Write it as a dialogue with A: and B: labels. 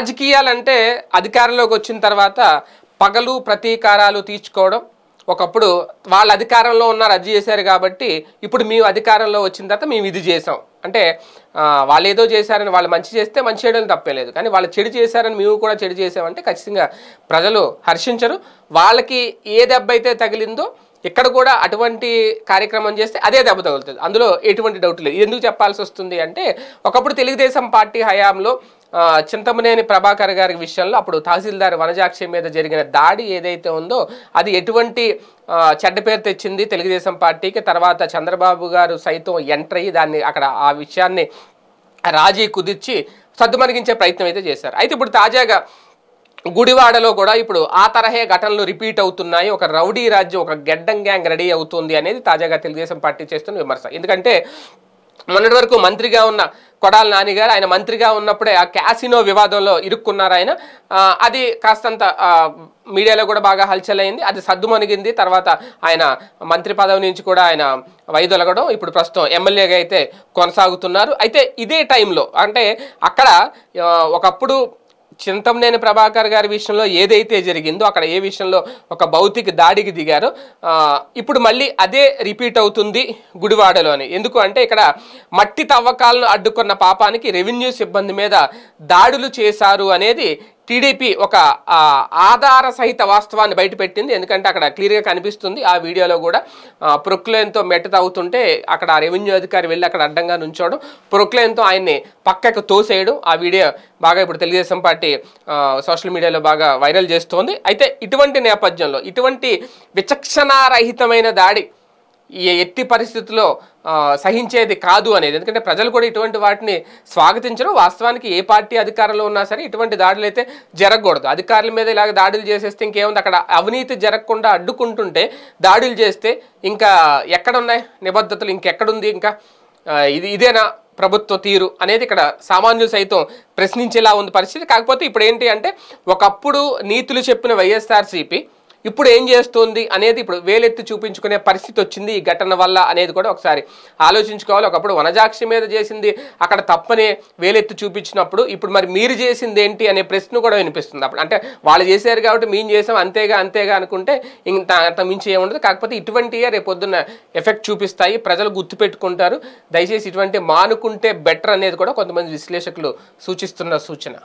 A: రాజకీయాలంటే అధికారంలోకి వచ్చిన తర్వాత పగలు ప్రతీకారాలు తీర్చుకోవడం ఒకప్పుడు వాళ్ళ అధికారంలో ఉన్నారు అది చేశారు కాబట్టి ఇప్పుడు మేము అధికారంలో వచ్చిన తర్వాత మేము ఇది చేసాం అంటే వాళ్ళు ఏదో చేశారని వాళ్ళు మంచి చేస్తే మంచి చేయడం తప్పే లేదు కానీ వాళ్ళు చెడు చేశారని మేము కూడా చెడు చేసామంటే ఖచ్చితంగా ప్రజలు హర్షించరు వాళ్ళకి ఏ దెబ్బ అయితే తగిలిందో ఇక్కడ కూడా అటువంటి కార్యక్రమం చేస్తే అదే దెబ్బ తగులుతుంది అందులో ఎటువంటి డౌట్ లేదు ఎందుకు చెప్పాల్సి వస్తుంది అంటే ఒకప్పుడు తెలుగుదేశం పార్టీ హయాంలో చింతమనేని ప్రభాకర్ గారి విషయంలో అప్పుడు తహసీల్దార్ వనజాక్షి మీద జరిగిన దాడి ఏదైతే ఉందో అది ఎటువంటి చెడ్డ పేరు తెచ్చింది తెలుగుదేశం పార్టీకి తర్వాత చంద్రబాబు గారు సైతం ఎంటర్ అయ్యి దాన్ని అక్కడ ఆ ఆ విషయాన్ని రాజీ కుదిర్చి సద్దుమణిగించే ప్రయత్నం అయితే చేశారు అయితే ఇప్పుడు తాజాగా గుడివాడలో కూడా ఇప్పుడు ఆ తరహే ఘటనలు రిపీట్ అవుతున్నాయి ఒక రౌడీ రాజ్యం ఒక గెడ్డం గ్యాంగ్ రెడీ అవుతుంది అనేది తాజాగా తెలుగుదేశం పార్టీ చేస్తున్న విమర్శ ఎందుకంటే మొన్నటి వరకు మంత్రిగా ఉన్న కొడాల నానిగారు ఆయన మంత్రిగా ఉన్నప్పుడే ఆ క్యాసినో వివాదంలో ఇరుక్కున్నారు ఆయన అది కాస్తంత మీడియాలో కూడా బాగా హల్చల్ అయింది అది సద్దుమణిగింది తర్వాత ఆయన మంత్రి పదవి నుంచి కూడా ఆయన వైదొలగడం ఇప్పుడు ప్రస్తుతం ఎమ్మెల్యేగా అయితే కొనసాగుతున్నారు అయితే ఇదే టైంలో అంటే అక్కడ ఒకప్పుడు చింతంనేని ప్రభాకర్ గారి విషయంలో ఏదైతే జరిగిందో అక్కడ ఏ విషయంలో ఒక భౌతిక దాడికి దిగారో ఇప్పుడు మళ్ళీ అదే రిపీట్ అవుతుంది గుడివాడలోని ఎందుకు అంటే ఇక్కడ మట్టి తవ్వకాలను అడ్డుకున్న పాపానికి రెవెన్యూ సిబ్బంది మీద దాడులు చేశారు అనేది టీడీపీ ఒక ఆధార సహిత వాస్తవాన్ని బయటపెట్టింది ఎందుకంటే అక్కడ క్లియర్గా కనిపిస్తుంది ఆ వీడియోలో కూడా ప్రొక్లేన్తో మెట్టు తాగుతుంటే అక్కడ రెవెన్యూ అధికారి వెళ్ళి అక్కడ అడ్డంగా నుంచోడు ప్రొక్లేన్తో ఆయన్ని పక్కకు తోసేయడం ఆ వీడియో బాగా ఇప్పుడు తెలుగుదేశం పార్టీ సోషల్ మీడియాలో బాగా వైరల్ చేస్తోంది అయితే ఇటువంటి నేపథ్యంలో ఇటువంటి విచక్షణారహితమైన దాడి ఎట్టి పరిస్థితుల్లో సహించేది కాదు అనేది ఎందుకంటే ప్రజలు కూడా ఇటువంటి వాటిని స్వాగతించరు వాస్తవానికి ఏ పార్టీ అధికారంలో ఉన్నా సరే ఇటువంటి దాడులు అయితే జరగకూడదు అధికారుల మీద ఇలాగ దాడులు చేసేస్తే ఇంకేముంది అక్కడ అవినీతి జరగకుండా అడ్డుకుంటుంటే దాడులు చేస్తే ఇంకా ఎక్కడున్నాయి నిబద్ధతలు ఇంకెక్కడుంది ఇంకా ఇది ఇదేనా ప్రభుత్వ తీరు అనేది ఇక్కడ సామాన్యులు సైతం ప్రశ్నించేలా ఉంది పరిస్థితి కాకపోతే ఇప్పుడు ఏంటి అంటే ఒకప్పుడు నీతులు చెప్పిన వైఎస్ఆర్సీపీ ఇప్పుడు ఏం చేస్తుంది అనేది ఇప్పుడు వేలెత్తి చూపించుకునే పరిస్థితి వచ్చింది ఈ ఘటన వల్ల అనేది కూడా ఒకసారి ఆలోచించుకోవాలి ఒకప్పుడు వనజాక్షి మీద చేసింది అక్కడ తప్పనే వేలెత్తి చూపించినప్పుడు ఇప్పుడు మరి మీరు చేసింది ఏంటి అనే ప్రశ్న కూడా వినిపిస్తుంది అప్పుడు అంటే వాళ్ళు చేశారు కాబట్టి మేము చేసాం అంతేగా అంతేగా అనుకుంటే ఇంత అంత మించి ఏముండదు కాకపోతే ఇటువంటివే రేపొద్దున ఎఫెక్ట్ చూపిస్తాయి ప్రజలు గుర్తుపెట్టుకుంటారు దయచేసి ఇటువంటి మానుకుంటే బెటర్ అనేది కూడా కొంతమంది విశ్లేషకులు సూచిస్తున్న సూచన